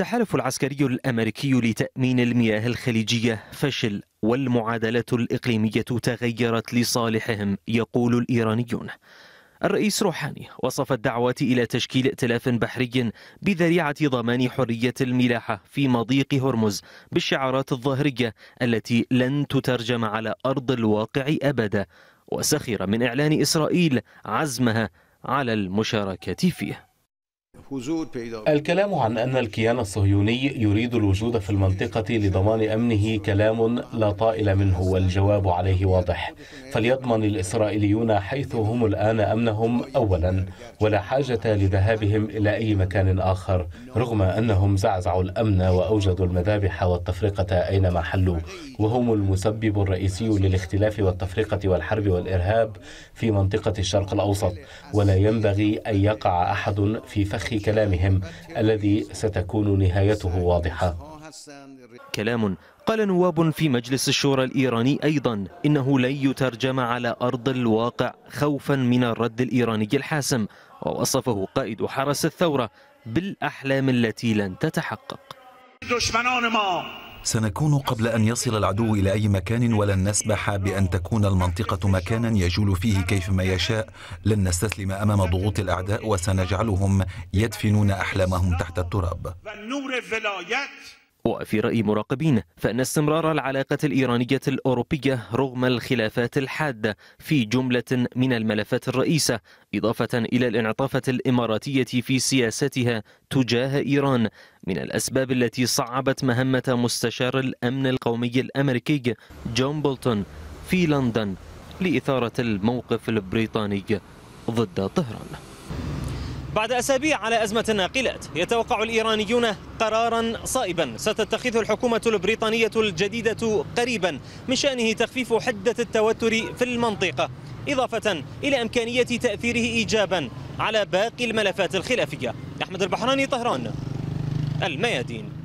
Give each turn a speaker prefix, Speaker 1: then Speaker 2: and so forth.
Speaker 1: التحالف العسكري الامريكي لتامين المياه الخليجيه فشل والمعادله الاقليميه تغيرت لصالحهم يقول الايرانيون الرئيس روحاني وصف الدعوات إلى تشكيل ائتلاف بحري بذريعة ضمان حرية الملاحة في مضيق هرمز بالشعارات الظاهرية التي لن تترجم على أرض الواقع أبدا وسخر من إعلان إسرائيل عزمها على المشاركة فيه
Speaker 2: الكلام عن أن الكيان الصهيوني يريد الوجود في المنطقة لضمان أمنه كلام لا طائل منه والجواب عليه واضح فليضمن الإسرائيليون حيث هم الآن أمنهم أولا ولا حاجة لذهابهم إلى أي مكان آخر رغم أنهم زعزعوا الأمن وأوجدوا المذابح والتفرقة أينما حلوا وهم المسبب الرئيسي للاختلاف والتفرقة والحرب والإرهاب في منطقة الشرق الأوسط ولا ينبغي أن يقع أحد في فخ تاريخ كلامهم الذي ستكون نهايته واضحة
Speaker 1: كلام قال نواب في مجلس الشورى الإيراني أيضا إنه لن يترجم على أرض الواقع خوفا من الرد الإيراني الحاسم ووصفه قائد حرس الثورة بالأحلام التي لن تتحقق سنكون قبل أن يصل العدو إلى أي مكان ولن نسمح بأن تكون المنطقة مكانا يجول فيه كيفما يشاء لن نستسلم أمام ضغوط الأعداء وسنجعلهم يدفنون أحلامهم تحت التراب وفي رأي مراقبين فإن استمرار العلاقة الإيرانية الأوروبية رغم الخلافات الحادة في جملة من الملفات الرئيسة إضافة إلى الانعطافة الإماراتية في سياستها تجاه إيران من الأسباب التي صعبت مهمة مستشار الأمن القومي الأمريكي جون بولتون في لندن لإثارة الموقف البريطاني ضد طهران بعد أسابيع على أزمة الناقلات يتوقع الإيرانيون قرارا صائبا ستتخذه الحكومة البريطانية الجديدة قريبا من شأنه تخفيف حدة التوتر في المنطقة إضافة إلى إمكانية تأثيره إيجابا على باقي الملفات الخلافية أحمد البحراني طهران الميادين